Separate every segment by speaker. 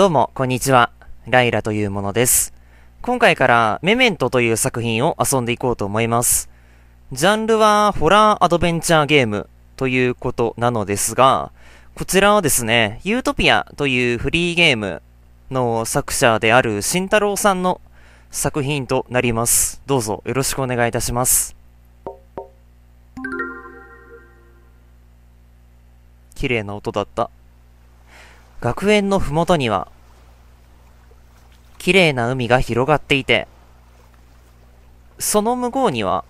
Speaker 1: どうも、こんにちは。ライラというものです。今回からメメントという作品を遊んでいこうと思います。ジャンルはホラーアドベンチャーゲームということなのですが、こちらはですね、ユートピアというフリーゲームの作者である慎太郎さんの作品となります。どうぞよろしくお願いいたします。綺麗な音だった。学園の麓には綺麗な海が広がっていて、その向こうには、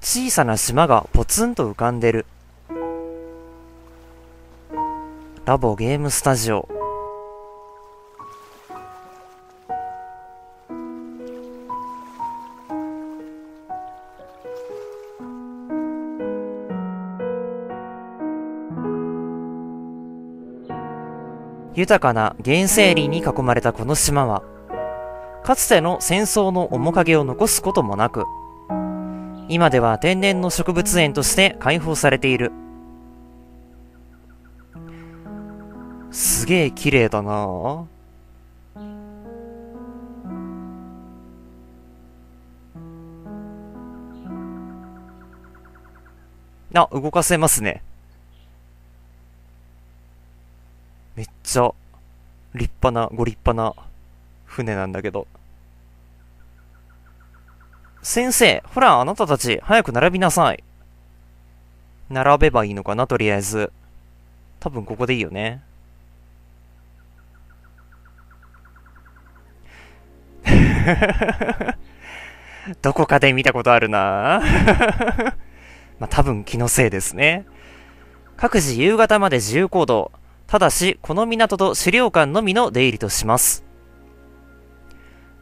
Speaker 1: 小さな島がポツンと浮かんでる。ラボゲームスタジオ。豊かな原生林に囲まれたこの島は、かつての戦争の面影を残すこともなく、今では天然の植物園として開放されている。すげえ綺麗だなぁ。あ、動かせますね。めっちゃ立派な、ご立派な船なんだけど。先生、ほら、あなたたち、早く並びなさい。並べばいいのかな、とりあえず。多分ここでいいよね。どこかで見たことあるな まあ多分気のせいですね。各自夕方まで自由行動。ただし、この港と資料館のみの出入りとします。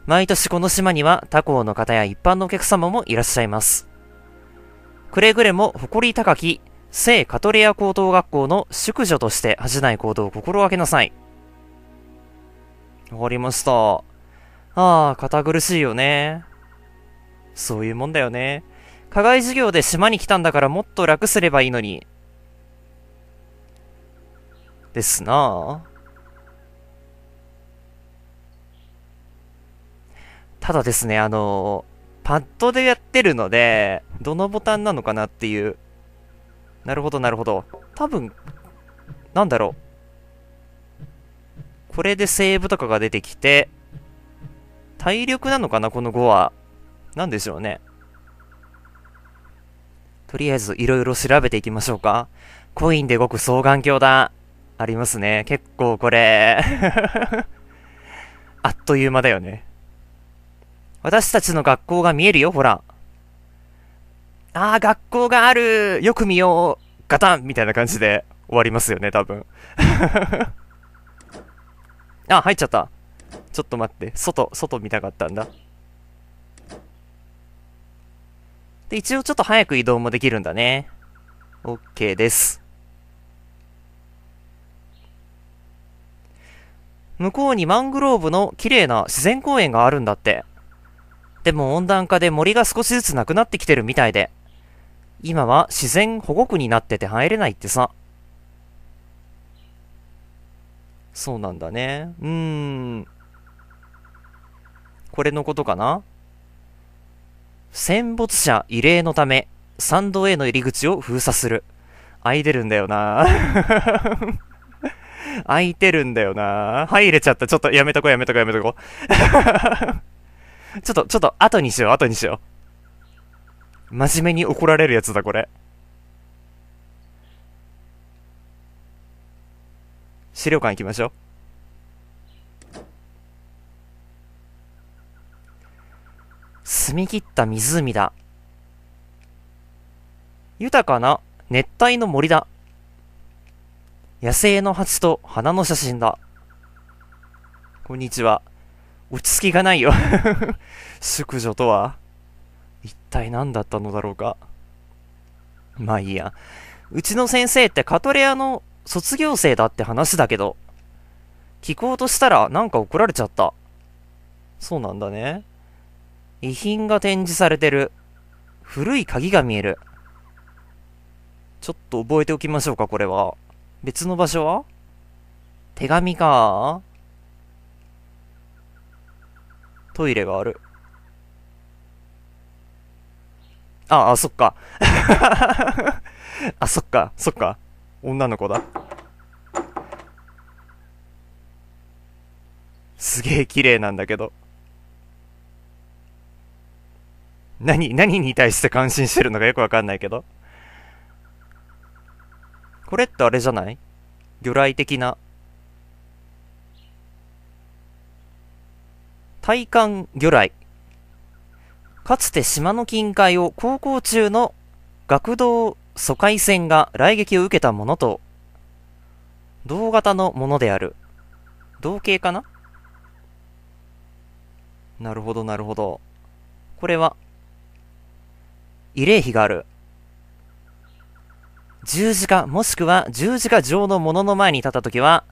Speaker 1: 毎年この島には他校の方や一般のお客様もいらっしゃいます。くれぐれも誇り高き聖カトレア高等学校の宿女として恥じない行動を心がけなさい。わかりました。ああ、堅苦しいよね。そういうもんだよね。課外授業で島に来たんだからもっと楽すればいいのに、ですなただですね、あの、パッドでやってるので、どのボタンなのかなっていう。なるほど、なるほど。多分、なんだろう。これでセーブとかが出てきて、体力なのかな、この5は。なんでしょうね。とりあえず、いろいろ調べていきましょうか。コインで動く双眼鏡だ。ありますね。結構これ あっという間だよね。私たちの学校が見えるよ、ほら。ああ、学校があるよく見ようガタンみたいな感じで終わりますよね、多分。あ、入っちゃった。ちょっと待って。外、外見たかったんだ。で、一応ちょっと早く移動もできるんだね。OK です。向こうにマングローブの綺麗な自然公園があるんだって。でも温暖化で森が少しずつなくなってきてるみたいで、今は自然保護区になってて入れないってさ。そうなんだね。うーん。これのことかな戦没者慰霊のため、参道への入り口を封鎖する。空いてるんだよな 空いてるんだよな入れちゃった。ちょっとやめとこやめとこやめとこ。ちょっと、ちょっと、後にしよう、後にしよう。真面目に怒られるやつだ、これ。資料館行きましょう。澄み切った湖だ。豊かな熱帯の森だ。野生の蜂と花の写真だ。こんにちは。落ち着きがないよ 宿女とは一体何だったのだろうか。まあいいや。うちの先生ってカトレアの卒業生だって話だけど、聞こうとしたらなんか怒られちゃった。そうなんだね。遺品が展示されてる。古い鍵が見える。ちょっと覚えておきましょうか、これは。別の場所は手紙かトイレがある。あ、あ、そっか。あ、そっか、そっか。女の子だ。すげえ綺麗なんだけど。何、何に対して感心してるのかよくわかんないけど。これってあれじゃない魚雷的な。体感魚雷。かつて島の近海を航行中の学童疎開船が雷撃を受けたものと、同型のものである。同型かななるほど、なるほど。これは、慰霊碑がある。十字架、もしくは十字架上のものの前に立ったときは、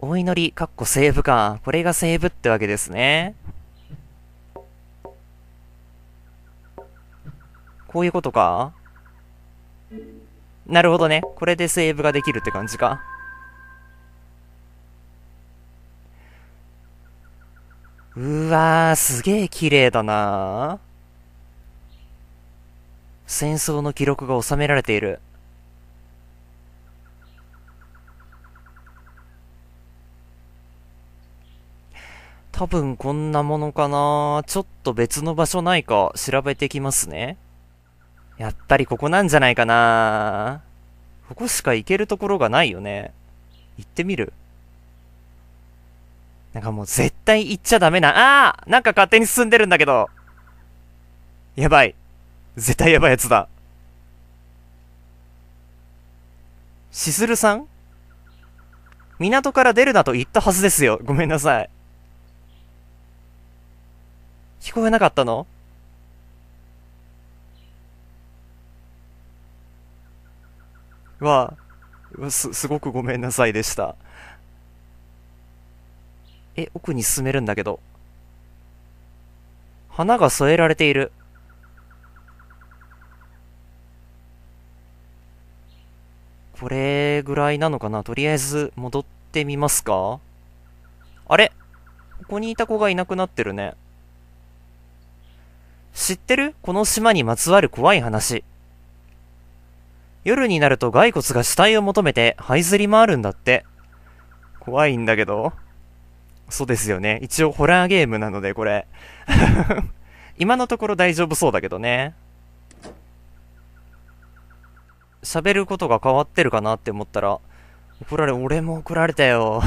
Speaker 1: お祈り、かっこセーブか。これがセーブってわけですね。こういうことかなるほどね。これでセーブができるって感じか。うわぁ、すげえ綺麗だな戦争の記録が収められている。多分こんなものかなちょっと別の場所ないか調べてきますね。やっぱりここなんじゃないかなここしか行けるところがないよね。行ってみるなんかもう絶対行っちゃダメな、あーなんか勝手に進んでるんだけど。やばい。絶対やばいやつだ。しするさん港から出るなと言ったはずですよ。ごめんなさい。聞こえなかったのは、す、すごくごめんなさいでした。え、奥に進めるんだけど。花が添えられている。これぐらいなのかなとりあえず戻ってみますかあれここにいた子がいなくなってるね。知ってるこの島にまつわる怖い話。夜になると骸骨が死体を求めて這いずり回るんだって。怖いんだけど。そうですよね。一応ホラーゲームなので、これ。今のところ大丈夫そうだけどね。喋ることが変わってるかなって思ったら、怒られ、俺も怒られたよ。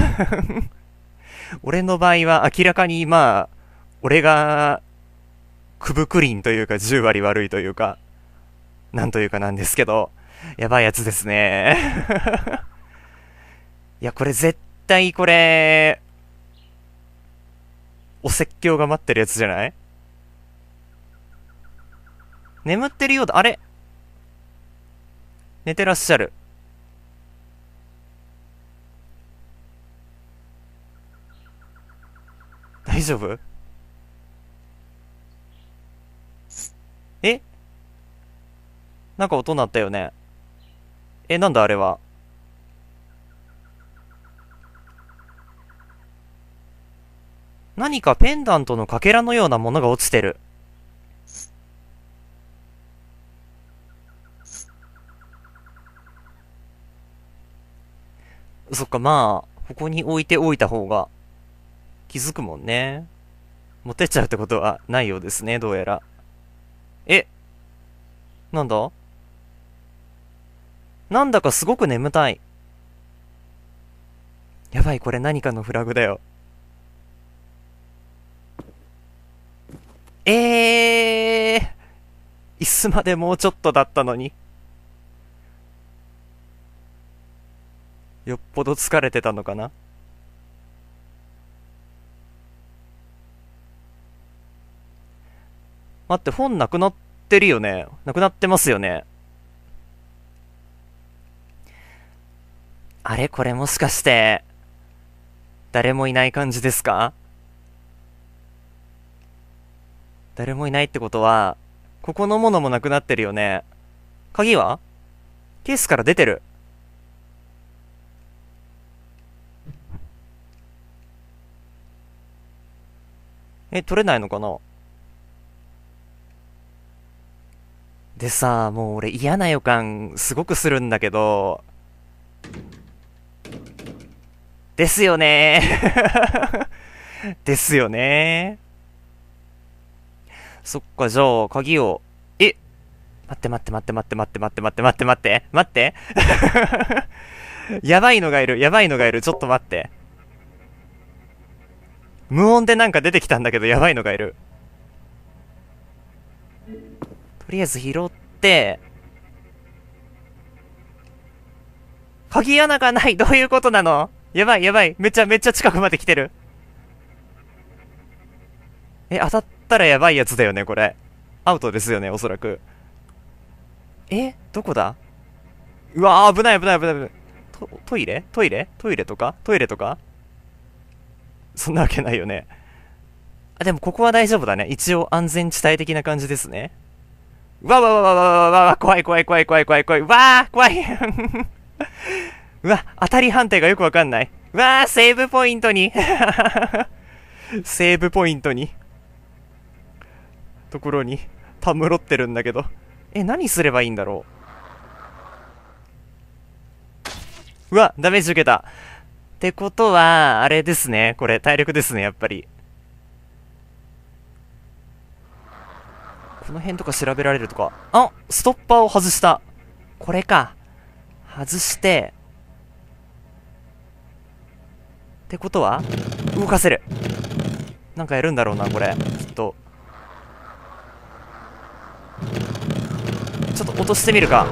Speaker 1: 俺の場合は明らかに、まあ、俺がくぶくりんというか10割悪いというか、なんというかなんですけど、やばいやつですね。いや、これ絶対これ、お説教が待ってるやつじゃない眠ってるようだ。あれ寝てらっしゃる。大丈夫えなんか音鳴ったよね。え、なんだあれは。何かペンダントのかけらのようなものが落ちてる。そっか、まあ、ここに置いておいた方が気づくもんね。持ってっちゃうってことはないようですね、どうやら。えなんだなんだかすごく眠たい。やばい、これ何かのフラグだよ。えー椅子までもうちょっとだったのに。よっぽど疲れてたのかな待って、本なくなってるよね。なくなってますよね。あれこれもしかして、誰もいない感じですか誰もいないってことは、ここのものもなくなってるよね。鍵はケースから出てる。え、取れないのかなでさ、もう俺嫌な予感すごくするんだけど、ですよね ですよねそっか、じゃあ、鍵を。え待って待って待って待って待って待って待って待って待って待って やばいのがいる、やばいのがいる、ちょっと待って。無音でなんか出てきたんだけど、やばいのがいる。とりあえず拾って、鍵穴がないどういうことなのやばいやばい。めっちゃめっちゃ近くまで来てる。え、当たったらやばいやつだよね、これ。アウトですよね、おそらく。えどこだうわ危ない危ない危ない危ない。トトイレトイレトイレとかトイレとかそんなわけないよね。あ、でもここは大丈夫だね。一応安全地帯的な感じですね。わわわわわわわわ怖い怖い怖い怖い怖い怖い。わー怖い うわ、当たり判定がよくわかんない。わあセーブポイントに セーブポイントに。ところに、たむろってるんだけど。え、何すればいいんだろう。うわ、ダメージ受けた。ってことは、あれですね。これ、体力ですね、やっぱり。この辺とか調べられるとか。あストッパーを外した。これか。外して。ってことは動かせる。なんかやるんだろうな、これ。きっと。ちょっと落としてみるか。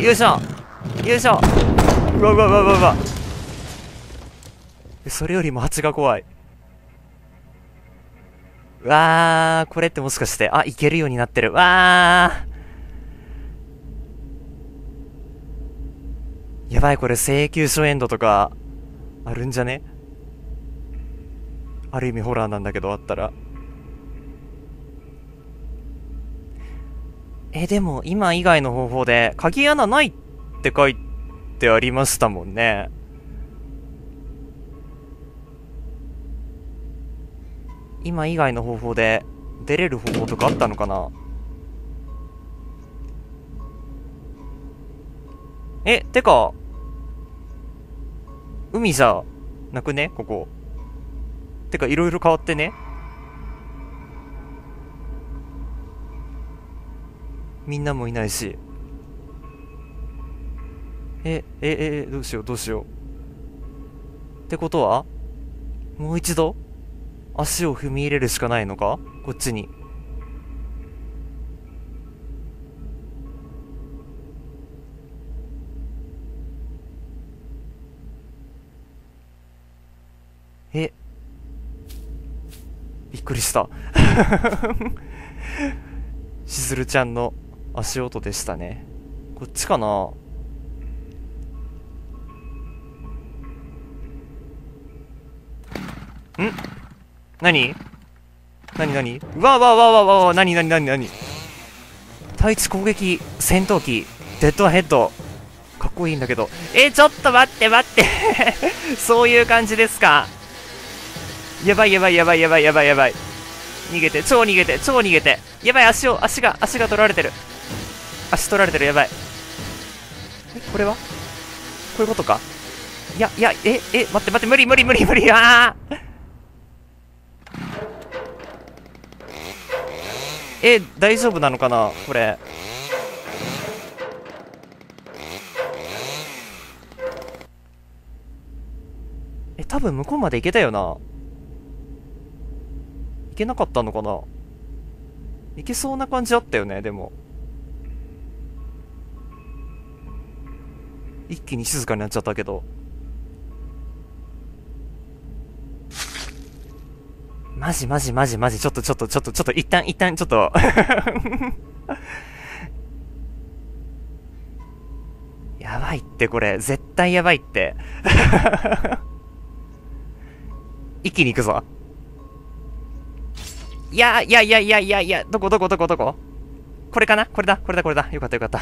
Speaker 1: よいしょよいしょうわうわうわうわうわそれよりも蜂が怖い。わー、これってもしかして、あ、いけるようになってる。わー。やばい、これ請求書エンドとか、あるんじゃねある意味ホラーなんだけど、あったら。え、でも、今以外の方法で、鍵穴ないって書いてありましたもんね。今以外の方法で出れる方法とかあったのかなえ、てか、海さ、なくねここ。てか、いろいろ変わってね。みんなもいないし。え、え、え、どうしよう、どうしよう。ってことはもう一度足を踏み入れるしかないのかこっちに。えびっくりした しずるちゃんの足音でしたねこっちかなうん何何何うわわわわわわ何何何何対地攻撃戦闘機デッドヘッドかっこいいんだけどえちょっと待って待って そういう感じですかやばいやばいやばいやばいやばいやばい逃げて超逃げて超逃げてやばい足を足が足が取られてる足取られてるやばいえこれはこういうことかいやいやええ待って待って無理無理無理無理ああえ大丈夫なのかなこれえ多分向こうまで行けたよな行けなかったのかな行けそうな感じあったよねでも一気に静かになっちゃったけどマジマジマジマジ、ちょっとちょっとちょっとちょっと、一旦一旦ちょっと やばいってこれ、絶対やばいって 一気に行くぞ。いやいやいやいやいやいや、どこどこどこどここれかなこれだ、これだ、これだ。よかったよかった。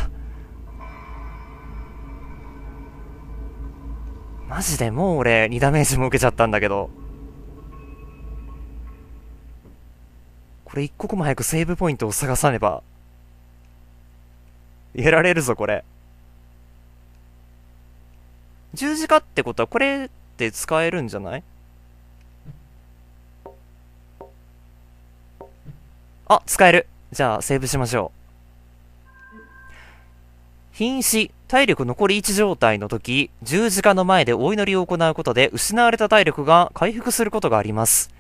Speaker 1: マジでもう俺2ダメージも受けちゃったんだけど。これ一刻も早くセーブポイントを探さねば。やられるぞ、これ。十字架ってことは、これって使えるんじゃないあ、使える。じゃあ、セーブしましょう。瀕死、体力残り1状態の時、十字架の前でお祈りを行うことで、失われた体力が回復することがあります。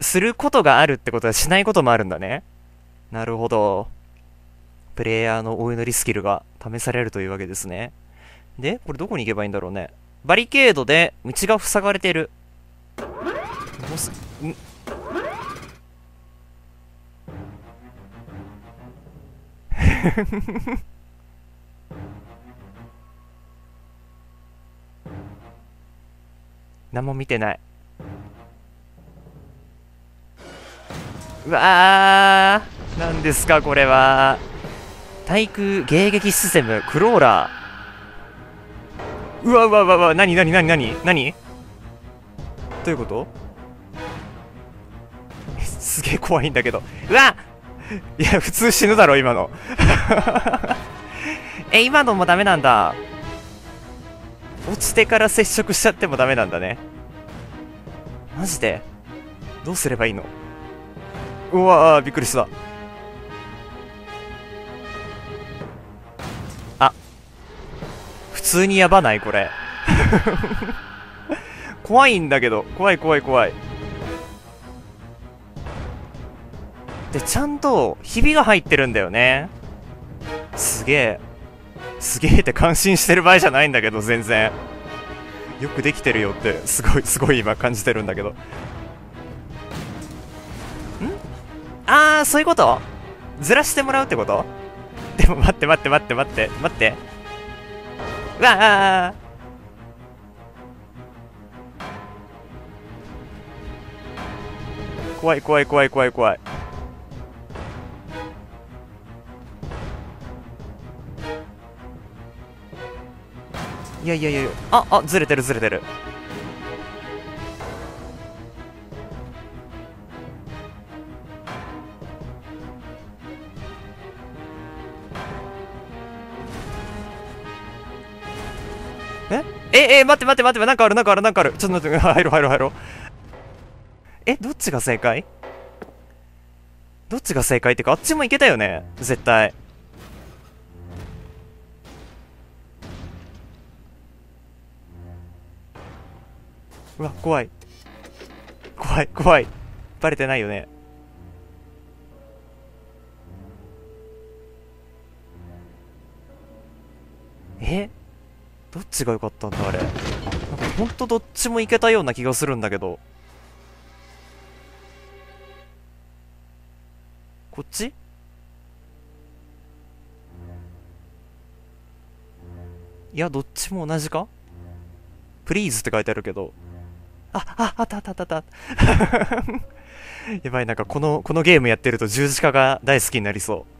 Speaker 1: することがあるってことはしないこともあるんだね。なるほど。プレイヤーのお祈りスキルが試されるというわけですね。で、これどこに行けばいいんだろうね。バリケードで道が塞がれてる。どうん 何も見てない。うわーなんですかこれは対空迎撃システムクローラーうわうわうわうわ何何何何何どういうことすげえ怖いんだけどうわいや普通死ぬだろ今の え今のもダメなんだ落ちてから接触しちゃってもダメなんだねマジでどうすればいいのうわーびっくりしたあ普通にやばないこれ 怖いんだけど怖い怖い怖いでちゃんとひびが入ってるんだよねすげえすげえって感心してる場合じゃないんだけど全然よくできてるよってすごいすごい今感じてるんだけどあー、そういうことずらしてもらうってことでも待って待って待って待って待って。うわあ怖い怖い怖い怖い怖い。いやいやいやあ、あ、ずれてるずれてる。待って待って待って、なんかあるなんかあるなんかある。ちょっと待って、入ろう入ろう入ろう。え、どっちが正解どっちが正解ってか、あっちもいけたよね絶対。うわ、怖い。怖い、怖い。バレてないよね。えどっちが良かったんだあれなんかほんとどっちもいけたような気がするんだけどこっちいやどっちも同じかプリーズって書いてあるけどあああったあったあったあったやばいなんかこのこのゲームやってると十字架が大好きになりそう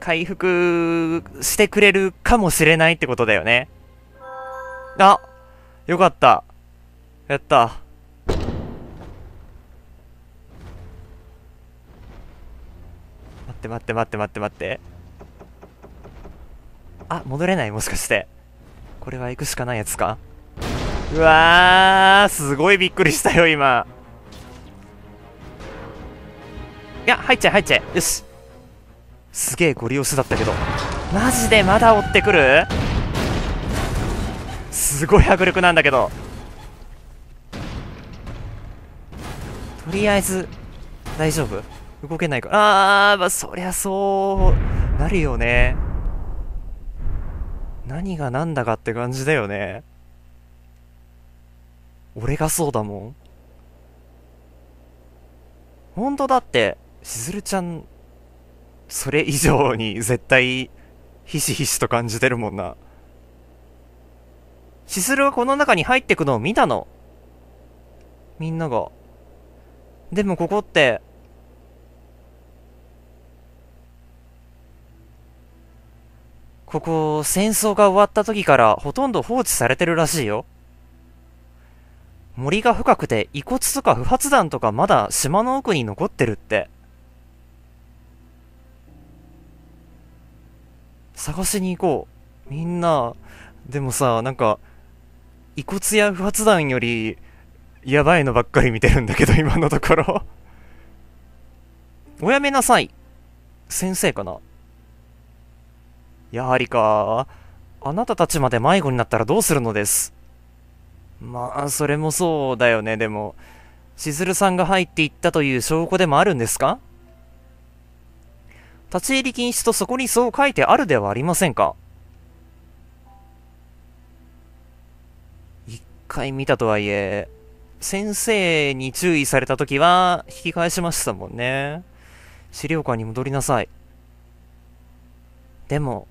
Speaker 1: 回復してくれるかもしれないってことだよね。あよかった。やった。待って待って待って待って待って。あ、戻れないもしかして。これは行くしかないやつかうわすごいびっくりしたよ、今。いや、入っちゃえ、入っちゃえ。よし。すげえゴリ押しだったけどマジでまだ追ってくるすごい迫力なんだけどとりあえず大丈夫動けないかああまあそりゃそうなるよね何が何だかって感じだよね俺がそうだもんほんとだってしずるちゃんそれ以上に絶対ひしひしと感じてるもんなシスルがこの中に入ってくのを見たのみんながでもここってここ戦争が終わった時からほとんど放置されてるらしいよ森が深くて遺骨とか不発弾とかまだ島の奥に残ってるって探しに行こう。みんな、でもさ、なんか、遺骨や不発弾より、やばいのばっかり見てるんだけど、今のところ おやめなさい。先生かな。やはりか、あなたたちまで迷子になったらどうするのです。まあ、それもそうだよね、でも。しずるさんが入っていったという証拠でもあるんですか立ち入り禁止とそこにそう書いてあるではありませんか一回見たとはいえ、先生に注意された時は引き返しましたもんね。資料館に戻りなさい。でも、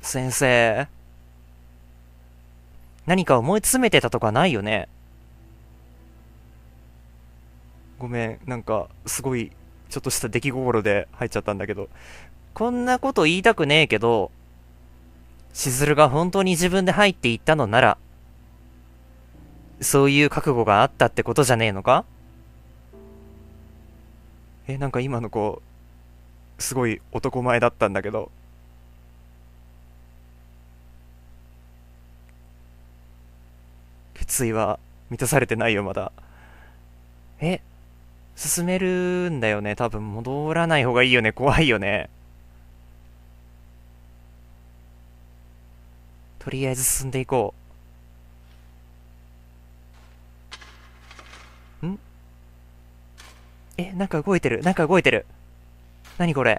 Speaker 1: 先生、何か思い詰めてたとかないよねごめん、なんか、すごい、ちょっとした出来心で入っちゃったんだけど、こんなこと言いたくねえけど、しずるが本当に自分で入っていったのなら、そういう覚悟があったってことじゃねえのかえ、なんか今の子、すごい男前だったんだけど。決意は満たされてないよ、まだ。え進めるんだよね。多分戻らない方がいいよね。怖いよね。とりあえず進んでいこう。んえ、なんか動いてる。なんか動いてる。何これ。